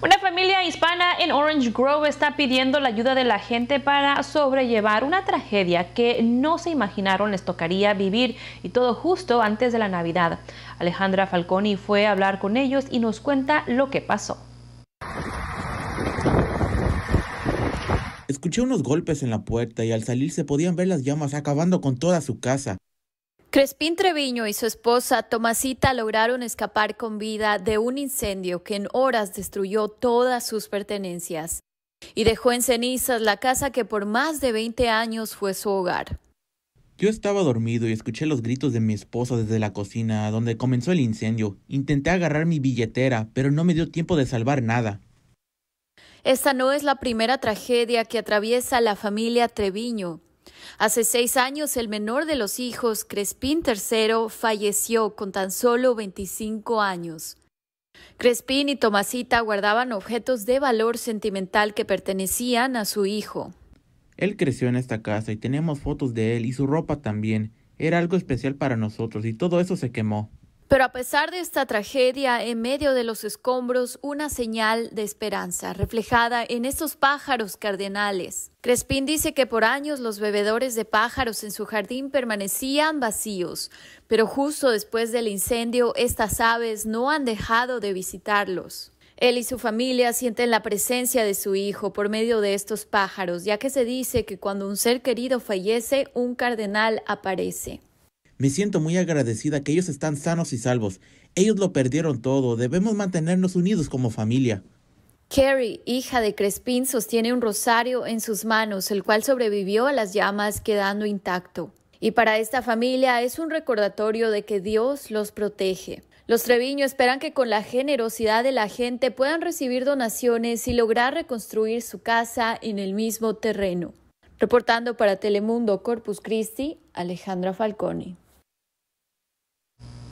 Una familia hispana en Orange Grove está pidiendo la ayuda de la gente para sobrellevar una tragedia que no se imaginaron les tocaría vivir y todo justo antes de la Navidad. Alejandra Falconi fue a hablar con ellos y nos cuenta lo que pasó. Escuché unos golpes en la puerta y al salir se podían ver las llamas acabando con toda su casa. Crespín Treviño y su esposa Tomasita lograron escapar con vida de un incendio que en horas destruyó todas sus pertenencias y dejó en cenizas la casa que por más de 20 años fue su hogar. Yo estaba dormido y escuché los gritos de mi esposa desde la cocina, donde comenzó el incendio. Intenté agarrar mi billetera, pero no me dio tiempo de salvar nada. Esta no es la primera tragedia que atraviesa la familia Treviño, Hace seis años, el menor de los hijos, Crespín III, falleció con tan solo 25 años. Crespín y Tomasita guardaban objetos de valor sentimental que pertenecían a su hijo. Él creció en esta casa y tenemos fotos de él y su ropa también. Era algo especial para nosotros y todo eso se quemó. Pero a pesar de esta tragedia, en medio de los escombros, una señal de esperanza, reflejada en estos pájaros cardenales. Crespín dice que por años los bebedores de pájaros en su jardín permanecían vacíos, pero justo después del incendio, estas aves no han dejado de visitarlos. Él y su familia sienten la presencia de su hijo por medio de estos pájaros, ya que se dice que cuando un ser querido fallece, un cardenal aparece. Me siento muy agradecida que ellos están sanos y salvos. Ellos lo perdieron todo. Debemos mantenernos unidos como familia. Carrie, hija de Crespin, sostiene un rosario en sus manos, el cual sobrevivió a las llamas quedando intacto. Y para esta familia es un recordatorio de que Dios los protege. Los Treviño esperan que con la generosidad de la gente puedan recibir donaciones y lograr reconstruir su casa en el mismo terreno. Reportando para Telemundo Corpus Christi, Alejandra Falcone.